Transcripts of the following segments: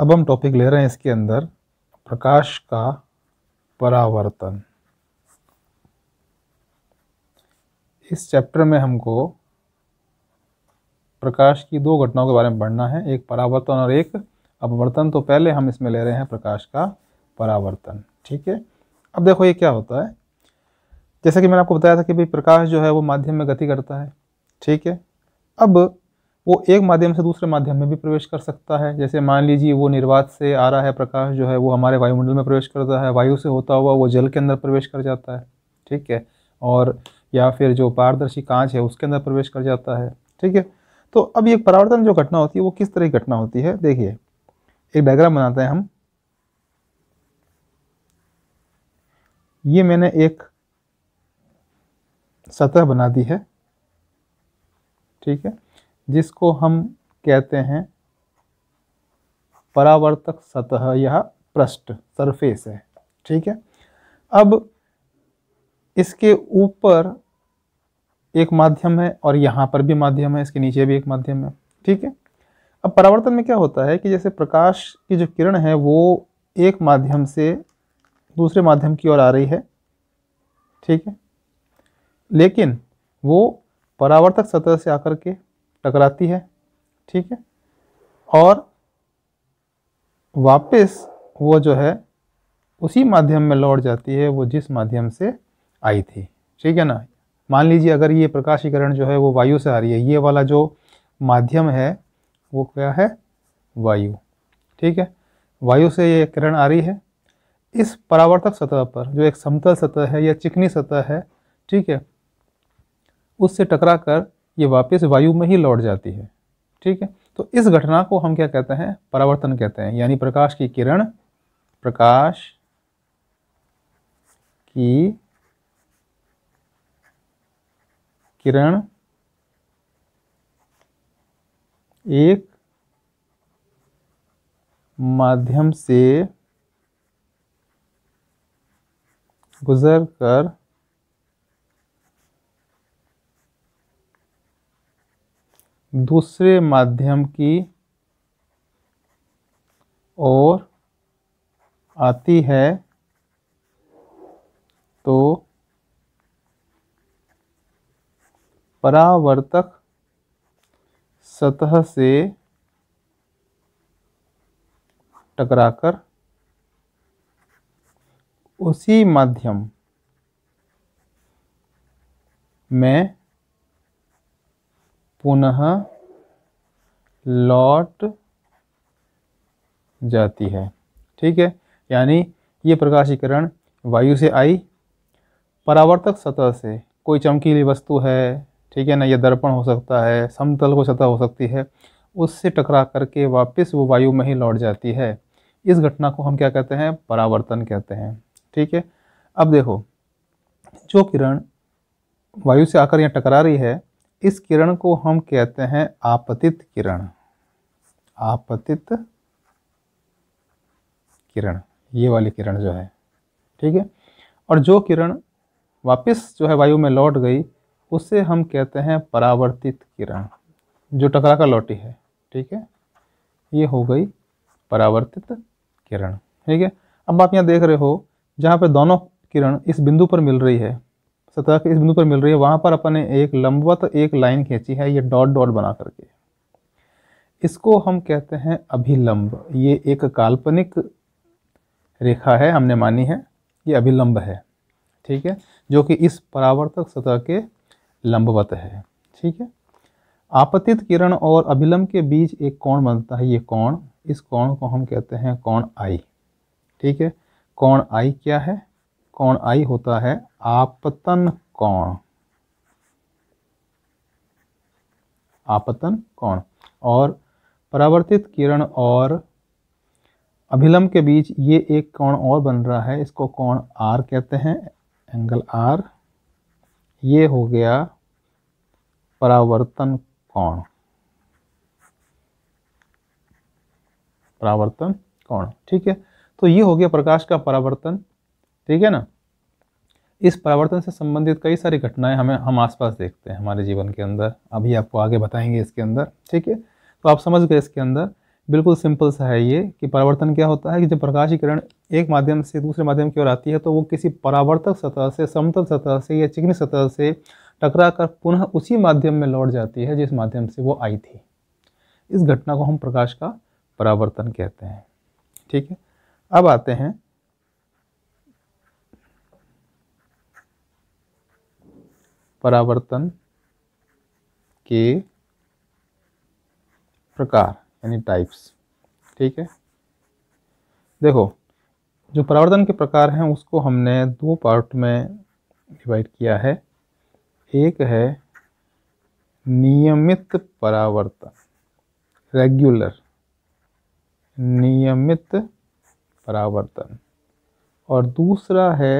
अब हम टॉपिक ले रहे हैं इसके अंदर प्रकाश का परावर्तन इस चैप्टर में हमको प्रकाश की दो घटनाओं के बारे में पढ़ना है एक परावर्तन और एक अपवर्तन तो पहले हम इसमें ले रहे हैं प्रकाश का परावर्तन ठीक है अब देखो ये क्या होता है जैसा कि मैंने आपको बताया था कि भाई प्रकाश जो है वो माध्यम में गति करता है ठीक है अब वो एक माध्यम से दूसरे माध्यम में भी प्रवेश कर सकता है जैसे मान लीजिए वो निर्वात से आ रहा है प्रकाश जो है वो हमारे वायुमंडल में प्रवेश करता है वायु से होता हुआ वो जल के अंदर प्रवेश कर जाता है ठीक है और या फिर जो पारदर्शी कांच है उसके अंदर प्रवेश कर जाता है ठीक है तो अब ये परावर्तन जो घटना होती है वो किस तरह की घटना होती है देखिए एक डायग्राम बनाते हैं हम ये मैंने एक सतह बना दी है ठीक है जिसको हम कहते हैं परावर्तक सतह यह पृष्ठ सरफेस है ठीक है अब इसके ऊपर एक माध्यम है और यहाँ पर भी माध्यम है इसके नीचे भी एक माध्यम है ठीक है अब परावर्तन में क्या होता है कि जैसे प्रकाश की जो किरण है वो एक माध्यम से दूसरे माध्यम की ओर आ रही है ठीक है लेकिन वो परावर्तक सतह से आकर के टकराती है ठीक है और वापस वो जो है उसी माध्यम में लौट जाती है वो जिस माध्यम से आई थी ठीक है ना मान लीजिए अगर ये प्रकाशीकरण जो है वो वायु से आ रही है ये वाला जो माध्यम है वो क्या है वायु ठीक है वायु से ये किरण आ रही है इस परावर्तक सतह पर जो एक समतल सतह है या चिकनी सतह है ठीक है उससे टकरा कर ये वापस वायु में ही लौट जाती है ठीक है तो इस घटना को हम क्या कहते हैं परावर्तन कहते हैं यानी प्रकाश की किरण प्रकाश की किरण एक माध्यम से गुजर कर दूसरे माध्यम की ओर आती है तो परावर्तक सतह से टकराकर उसी माध्यम में पुनः लौट जाती है ठीक है यानी ये प्रकाशीकरण वायु से आई परावर्तक सतह से कोई चमकीली वस्तु है ठीक है ना यह दर्पण हो सकता है समतल को सतह हो सकती है उससे टकरा करके वापस वो वायु में ही लौट जाती है इस घटना को हम क्या कहते हैं परावर्तन कहते हैं ठीक है अब देखो जो किरण वायु से आकर यहाँ टकरा रही है इस किरण को हम कहते हैं आपतित किरण आपतित किरण ये वाली किरण जो है ठीक है और जो किरण वापस जो है वायु में लौट गई उसे हम कहते हैं परावर्तित किरण जो टकरा कर लौटी है ठीक है ये हो गई परावर्तित किरण ठीक है अब आप यहाँ देख रहे हो जहाँ पे दोनों किरण इस बिंदु पर मिल रही है सतह के इस बिंदु पर मिल रही है वहाँ पर अपन ने एक लंबवत एक लाइन खींची है ये डॉट डॉट बना करके इसको हम कहते हैं अभिलंब ये एक काल्पनिक रेखा है हमने मानी है ये अभिलंब है ठीक है जो कि इस परावर्तक सतह के लंबवत है ठीक है आपतित किरण और अभिलंब के बीच एक कोण बनता है ये कोण इस कोण को हम कहते हैं कोण आई ठीक है कोण आई क्या है कोण आई होता है आपतन कोण आपतन कोण और परावर्तित किरण और अभिलंब के बीच ये एक कोण और बन रहा है इसको कोण आर कहते हैं एंगल आर ये हो गया परावर्तन कोण परावर्तन कोण ठीक है तो ये हो गया प्रकाश का परावर्तन ठीक है ना इस परावर्तन से संबंधित कई सारी घटनाएं हमें हम आसपास देखते हैं हमारे जीवन के अंदर अभी आपको आगे बताएंगे इसके अंदर ठीक है तो आप समझ गए इसके अंदर बिल्कुल सिंपल सा है ये कि परावर्तन क्या होता है कि जब प्रकाशीकरण एक माध्यम से दूसरे माध्यम की ओर आती है तो वो किसी परावर्तक सतह से समतल सतह से या चिकनी सतह से टकरा कर पुनः उसी माध्यम में लौट जाती है जिस माध्यम से वो आई थी इस घटना को हम प्रकाश का परावर्तन कहते हैं ठीक है अब आते हैं परावर्तन के प्रकार यानी टाइप्स ठीक है देखो जो परावर्तन के प्रकार हैं उसको हमने दो पार्ट में डिवाइड किया है एक है नियमित परावर्तन रेगुलर नियमित परावर्तन और दूसरा है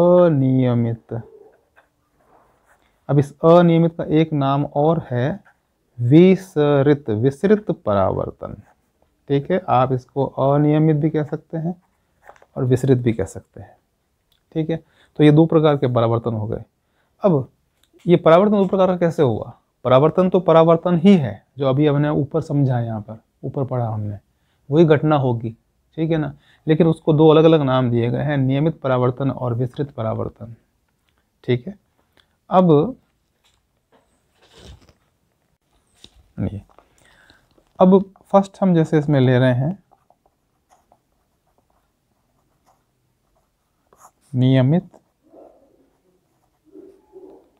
अनियमित अब इस अनियमित का एक नाम और है विसरित विसरित परावर्तन ठीक है आप इसको अनियमित भी कह सकते हैं और विसरित भी कह सकते हैं ठीक है तो ये दो प्रकार के परावर्तन हो गए अब ये परावर्तन दो प्रकार का कैसे हुआ परावर्तन तो परावर्तन ही है जो अभी हमने ऊपर समझा है यहाँ पर ऊपर पढ़ा हमने वही घटना होगी ठीक है ना लेकिन उसको दो अलग अलग नाम दिए गए हैं नियमित परावर्तन और विस्तृत परावर्तन ठीक है अब अब फर्स्ट हम जैसे इसमें ले रहे हैं नियमित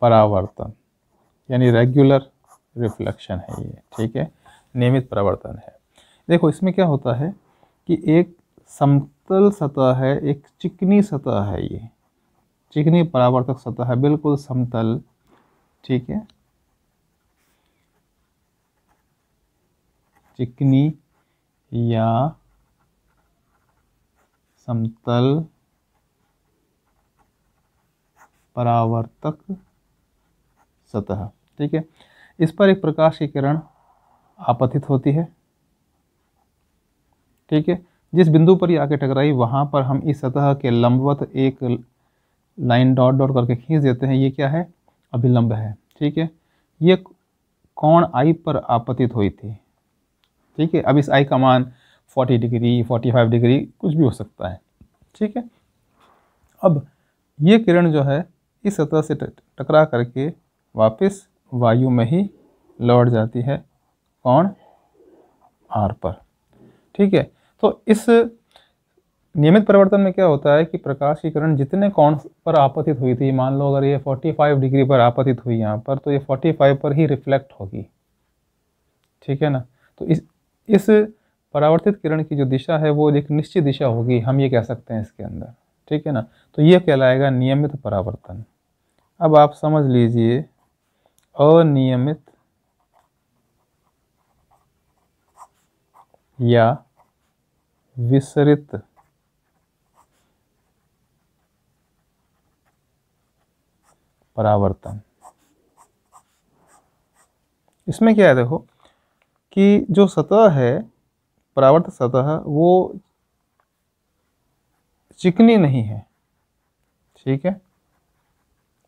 परावर्तन यानी रेगुलर रिफ्लेक्शन है ये ठीक है नियमित परावर्तन है देखो इसमें क्या होता है कि एक समतल सतह है एक चिकनी सतह है ये चिकनी परावर्तक सतह बिल्कुल समतल ठीक है चिकनी या समतल परावर्तक सतह ठीक है इस पर एक प्रकाश की किरण आपतित होती है ठीक है जिस बिंदु पर ये आके टकराई वहाँ पर हम इस सतह के लंबवत एक लाइन डॉट डॉट करके खींच देते हैं ये क्या है अभिलंब है ठीक है ये कौन आई पर आपतित हुई थी ठीक है अब इस आई का मान 40 डिग्री 45 डिग्री कुछ भी हो सकता है ठीक है अब ये किरण जो है इस सतह से टकरा करके वापस वायु में ही लौट जाती है कौन आर पर ठीक है तो इस नियमित परिवर्तन में क्या होता है कि प्रकाश की किरण जितने कौन पर आपतित हुई थी मान लो अगर ये 45 डिग्री पर आपतित हुई यहाँ पर तो ये 45 पर ही रिफ्लेक्ट होगी ठीक है ना तो इस इस परावर्तित किरण की जो दिशा है वो एक निश्चित दिशा होगी हम ये कह सकते हैं इसके अंदर ठीक है ना तो ये कहलाएगा नियमित परावर्तन अब आप समझ लीजिए अनियमित या विसरित परावर्तन इसमें क्या है देखो कि जो सतह है परावर्त सतह वो चिकनी नहीं है ठीक है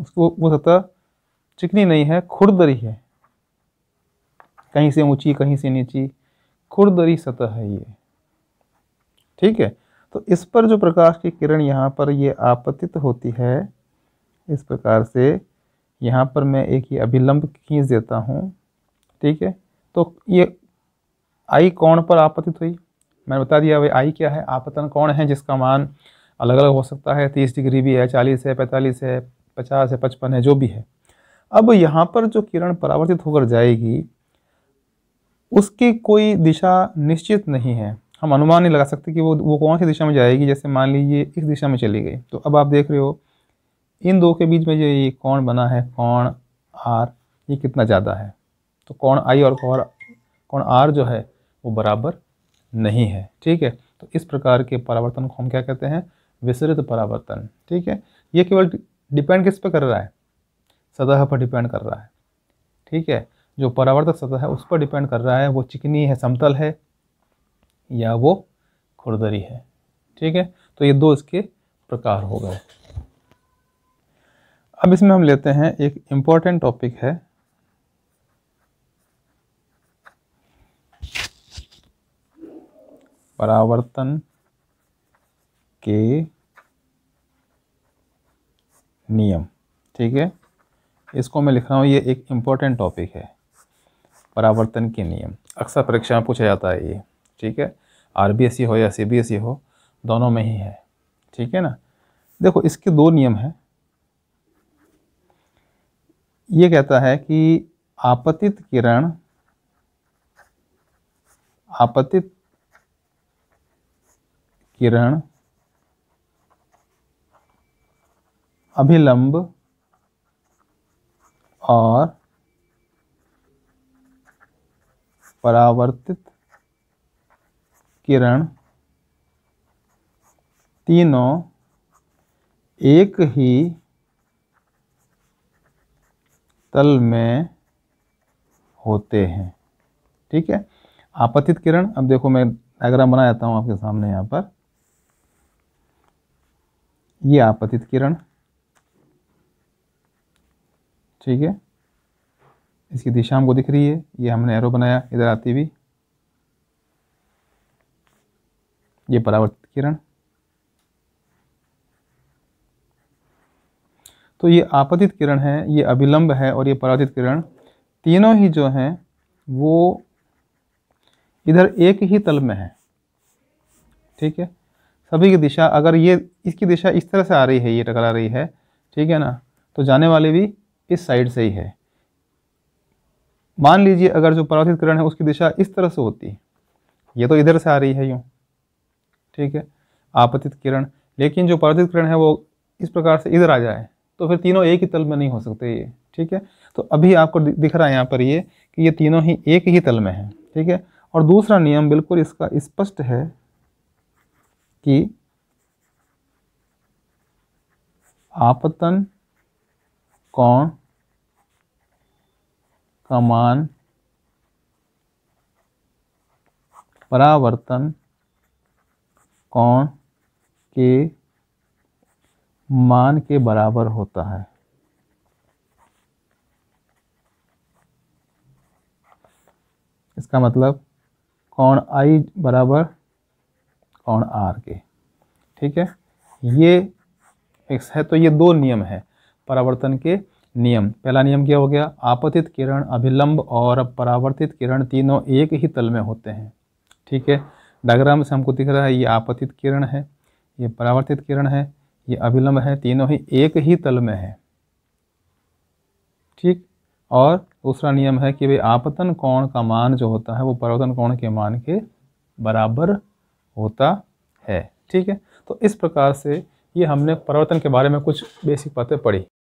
उसको वो सतह चिकनी नहीं है खुरदरी है कहीं से ऊंची कहीं से नीची खुरदरी सतह है ये ठीक है तो इस पर जो प्रकाश की किरण यहाँ पर ये आपतित होती है इस प्रकार से यहाँ पर मैं एक ही अभिलंब खींच देता हूँ ठीक है तो ये आई कौन पर आपतित हुई मैंने बता दिया भाई आई क्या है आपतन कौन है जिसका मान अलग अलग हो सकता है तीस डिग्री भी है चालीस है पैंतालीस है पचास है पचपन है जो भी है अब यहाँ पर जो किरण परावर्तित होकर जाएगी उसकी कोई दिशा निश्चित नहीं है हम अनुमान नहीं लगा सकते कि वो वो कौन सी दिशा में जाएगी जैसे मान लीजिए इस दिशा में चली गई तो अब आप देख रहे हो इन दो के बीच में जो ये कोण बना है कोण आर ये कितना ज़्यादा है तो कोण आई और कोण कोण आर जो है वो बराबर नहीं है ठीक है तो इस प्रकार के परावर्तन को हम क्या कहते हैं विसरित परावर्तन ठीक है ये केवल डिपेंड किस पे कर रहा है सतह पर डिपेंड कर रहा है ठीक है जो परावर्तक सतह है उस पर डिपेंड कर रहा है वो चिकनी है समतल है या वो खुरदरी है ठीक है तो ये दो इसके प्रकार हो गए अब इसमें हम लेते हैं एक इम्पॉर्टेंट टॉपिक है परावर्तन के नियम ठीक है इसको मैं लिख रहा हूँ ये एक इम्पॉर्टेंट टॉपिक है परावर्तन के नियम अक्सर परीक्षा में पूछा जाता है ये ठीक है आरबीएसई e हो या सीबीएसई e हो दोनों में ही है ठीक है ना देखो इसके दो नियम हैं ये कहता है कि आपतित किरण आपतित किरण अभिलंब और परावर्तित किरण तीनों एक ही तल में होते हैं ठीक है आपतित किरण अब देखो मैं डायग्राम बना जाता हूँ आपके सामने यहाँ पर ये आपतित किरण ठीक है इसकी दिशा हमको दिख रही है ये हमने एरो बनाया इधर आती हुई ये परावर्तित किरण तो ये आपतित किरण है ये अभिलंब है और ये पराजित किरण तीनों ही जो हैं वो इधर एक ही तल में है ठीक है सभी की दिशा अगर ये इसकी दिशा इस तरह से आ रही है ये टकरा रही है ठीक है ना तो जाने वाले भी इस साइड से ही है मान लीजिए अगर जो परावर्तित किरण है उसकी दिशा इस तरह से होती ये तो इधर से आ रही है यूँ ठीक है आपतित किरण लेकिन जो परावर्तित किरण है वो इस प्रकार से इधर आ जाए तो फिर तीनों एक ही तल में नहीं हो सकते ये ठीक है तो अभी आपको दिख रहा है यहाँ पर ये कि ये तीनों ही एक ही तल में है ठीक है और दूसरा नियम बिल्कुल इसका स्पष्ट इस है कि आपतन कौन का मान परावर्तन कौन के मान के बराबर होता है इसका मतलब कौन आई बराबर कौन आर के ठीक है ये एक्स है तो ये दो नियम है परावर्तन के नियम पहला नियम क्या हो गया आपतित किरण अभिलंब और परावर्तित किरण तीनों एक ही तल में होते हैं ठीक है डायग्राम से हमको दिख रहा है ये आपतित किरण है ये परावर्तित किरण है ये अभिलंब है तीनों ही एक ही तल में है ठीक और दूसरा नियम है कि भाई आपतन कोण का मान जो होता है वो परावर्तन कोण के मान के बराबर होता है ठीक है तो इस प्रकार से ये हमने परावर्तन के बारे में कुछ बेसिक बातें पढ़ी